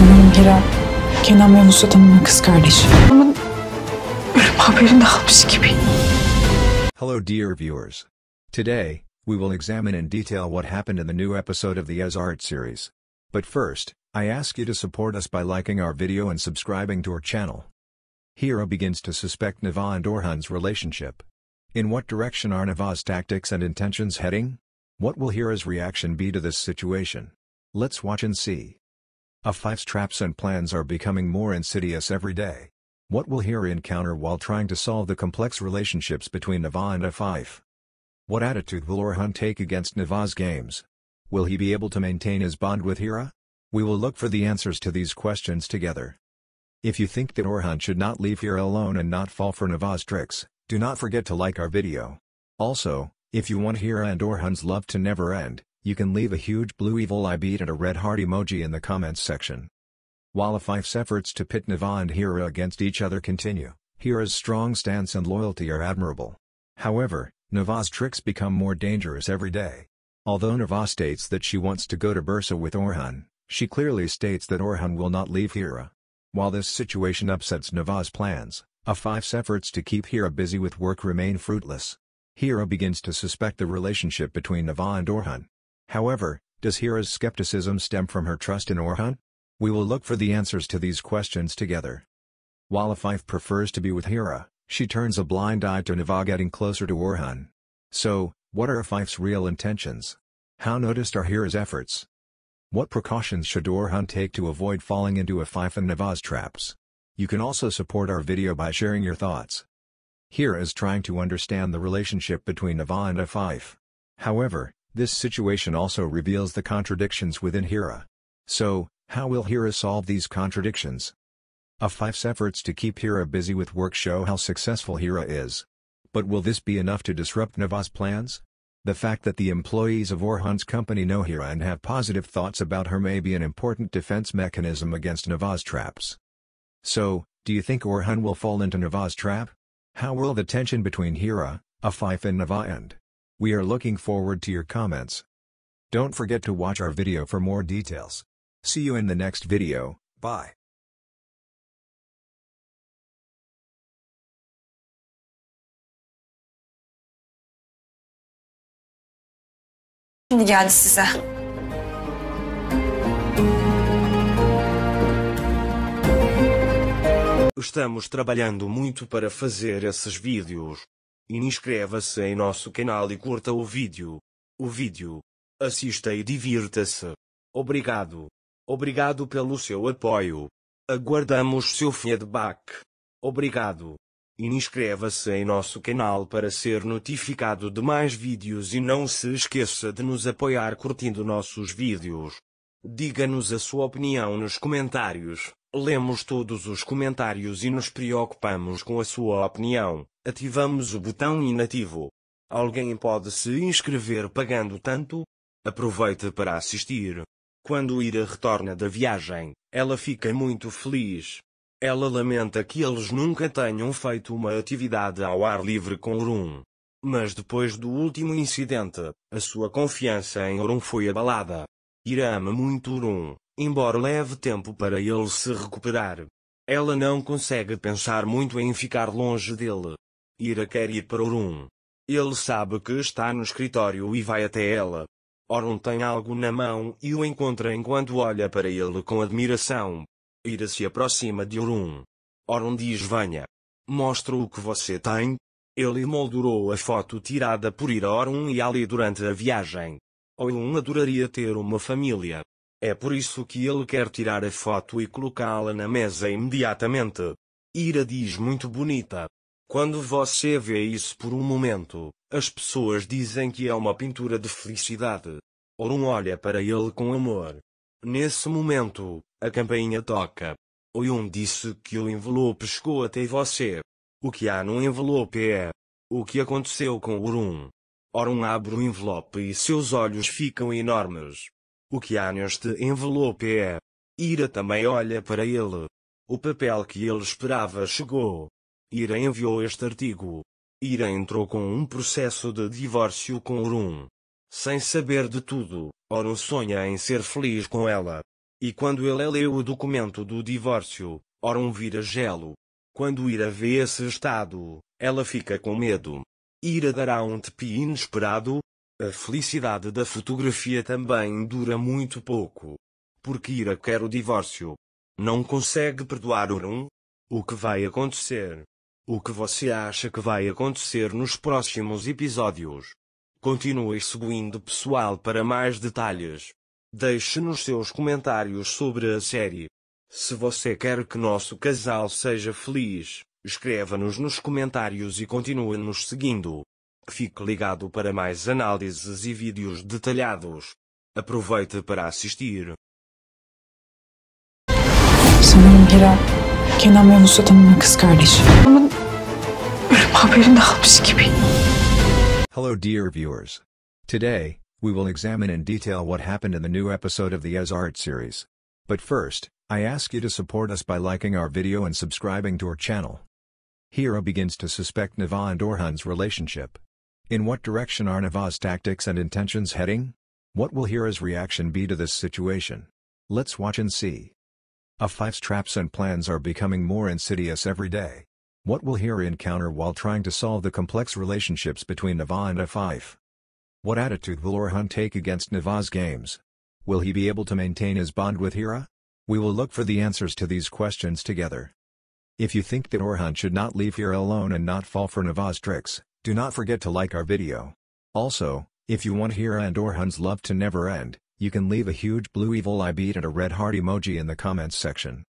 Sanırım Kenan ve Hanım'ın kız kardeşi. ölüm haberini almış gibi. Hello dear viewers. Today, we will examine in detail what happened in the new episode of the As Art series. But first, I ask you to support us by liking our video and subscribing to our channel. Hero begins to suspect Nava and Orhan's relationship. In what direction are Nava's tactics and intentions heading? What will Hira's reaction be to this situation? Let's watch and see. A5's traps and plans are becoming more insidious every day. What will Hera encounter while trying to solve the complex relationships between Nava and A5? What attitude will Orhan take against Nava's games? Will he be able to maintain his bond with Hera? We will look for the answers to these questions together. If you think that Orhan should not leave Hera alone and not fall for Nava's tricks, do not forget to like our video. Also, if you want Hera and Orhan's love to never end, you can leave a huge blue evil eye beat and a red heart emoji in the comments section. While Afif's efforts to pit Nava and Hira against each other continue, Hira's strong stance and loyalty are admirable. However, Nava's tricks become more dangerous every day. Although Nava states that she wants to go to Bursa with Orhan, she clearly states that Orhan will not leave Hira. While this situation upsets Nava's plans, Afif's efforts to keep Hira busy with work remain fruitless. Hira begins to suspect the relationship between Nava and Orhan. However, does Hira's skepticism stem from her trust in Orhan? We will look for the answers to these questions together. While Fife prefers to be with Hira, she turns a blind eye to Nava getting closer to Orhan. So, what are Fife's real intentions? How noticed are Hira's efforts? What precautions should Orhan take to avoid falling into Fife and Nava's traps? You can also support our video by sharing your thoughts. Hira is trying to understand the relationship between Nava and Fife. However, this situation also reveals the contradictions within Hera. So, how will Hera solve these contradictions? a Fife's efforts to keep Hera busy with work show how successful Hera is. But will this be enough to disrupt Nava's plans? The fact that the employees of Orhan's company know Hera and have positive thoughts about her may be an important defense mechanism against Nava's traps. So, do you think Orhan will fall into Nava's trap? How will the tension between Hera, Fife, and Nava end? We are looking forward to your comments. Don't forget to watch our video for more details. See you in the next video, bye. geldi size. Estamos trabalhando muito para fazer esses vídeos. Inscreva-se em nosso canal e curta o vídeo. O vídeo. Assista e divirta-se. Obrigado. Obrigado pelo seu apoio. Aguardamos seu feedback. Obrigado. Inscreva-se em nosso canal para ser notificado de mais vídeos e não se esqueça de nos apoiar curtindo nossos vídeos. Diga-nos a sua opinião nos comentários. Lemos todos os comentários e nos preocupamos com a sua opinião. Ativamos o botão inativo. Alguém pode se inscrever pagando tanto? Aproveite para assistir. Quando Ira retorna da viagem, ela fica muito feliz. Ela lamenta que eles nunca tenham feito uma atividade ao ar livre com Orun. Mas depois do último incidente, a sua confiança em Orun foi abalada. Ira ama muito Urum, embora leve tempo para ele se recuperar. Ela não consegue pensar muito em ficar longe dele. Ira quer ir para Orun. Ele sabe que está no escritório e vai até ela. Orun tem algo na mão e o encontra enquanto olha para ele com admiração. Ira se aproxima de Orun. Orun diz venha. Mostra o que você tem. Ele moldurou a foto tirada por Ira Orun e Ali durante a viagem. Oilun adoraria ter uma família. É por isso que ele quer tirar a foto e colocá-la na mesa imediatamente. Ira diz muito bonita. Quando você vê isso por um momento, as pessoas dizem que é uma pintura de felicidade. Orun olha para ele com amor. Nesse momento, a campainha toca. Oyun disse que o envelope chegou até você. O que há no envelope é o que aconteceu com Orun um abre o envelope e seus olhos ficam enormes. O que há neste envelope é. Ira também olha para ele. O papel que ele esperava chegou. Ira enviou este artigo. Ira entrou com um processo de divórcio com Orun. Sem saber de tudo, Orun sonha em ser feliz com ela. E quando ele lê o documento do divórcio, Orun vira gelo. Quando Ira vê esse estado, ela fica com medo. Ira dará um tepi inesperado. A felicidade da fotografia também dura muito pouco. Porque Ira quer o divórcio. Não consegue perdoar Urum. O que vai acontecer? O que você acha que vai acontecer nos próximos episódios? Continue seguindo pessoal para mais detalhes. Deixe nos seus comentários sobre a série. Se você quer que nosso casal seja feliz, Escreva-nos nos comentários e continue nos seguindo. Fique ligado para mais análises e vídeos detalhados. Aproveite para assistir. Sanırım Kerem, Kenan Mevlüt adamının kız kardeşi. Onun ölüm haberini almış gibi. Hello dear viewers. Today, we will examine in detail what happened in the new episode of the As Art series. But first, I ask you to support us by liking our video and subscribing to our channel. Hero begins to suspect Nava and Orhan's relationship. In what direction are Nava's tactics and intentions heading? What will Hira's reaction be to this situation? Let's watch and see. Afife's traps and plans are becoming more insidious every day. What will Hira encounter while trying to solve the complex relationships between Nava and Afife? What attitude will Orhan take against Nava's games? Will he be able to maintain his bond with Hira? We will look for the answers to these questions together. If you think that Orhan should not leave here alone and not fall for Nawaz tricks, do not forget to like our video. Also, if you want Hira and Orhan's love to never end, you can leave a huge blue evil eye beat and a red heart emoji in the comments section.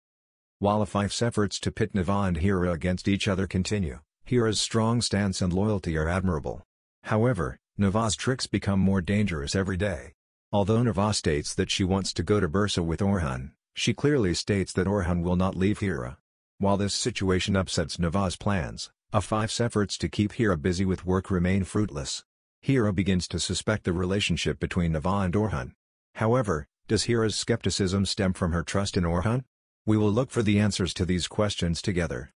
While Afif's efforts to pit Nava and Hira against each other continue, Hira's strong stance and loyalty are admirable. However, Nava's tricks become more dangerous every day. Although Nava states that she wants to go to Bursa with Orhan, she clearly states that Orhan will not leave Hira. While this situation upsets Navas' plans, Afif's efforts to keep Hira busy with work remain fruitless. Hira begins to suspect the relationship between Nava and Orhan. However, does Hira's skepticism stem from her trust in Orhan? We will look for the answers to these questions together.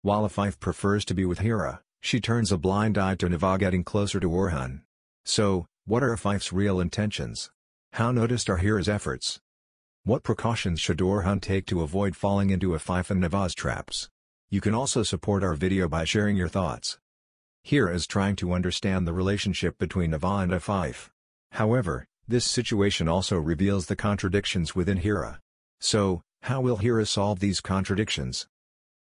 While Afif prefers to be with Hira, she turns a blind eye to Nava getting closer to Orhan. So, what are Afif's real intentions? How noticed are Hira's efforts? What precautions should Orhan take to avoid falling into a Fife and Navaz traps? You can also support our video by sharing your thoughts. Here is trying to understand the relationship between Nava and Fife. However, this situation also reveals the contradictions within Hira. So, how will Hira solve these contradictions?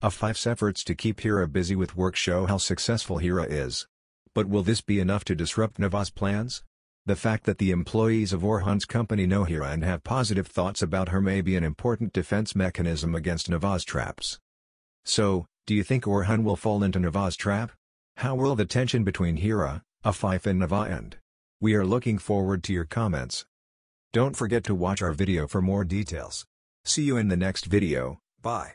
Fife's efforts to keep Hira busy with work show how successful Hira is. But will this be enough to disrupt Nava's plans? The fact that the employees of Orhan's company know Hira and have positive thoughts about her may be an important defense mechanism against Navas' traps. So, do you think Orhan will fall into Navas' trap? How will the tension between Hira, Afif and Nava end? We are looking forward to your comments. Don't forget to watch our video for more details. See you in the next video, bye.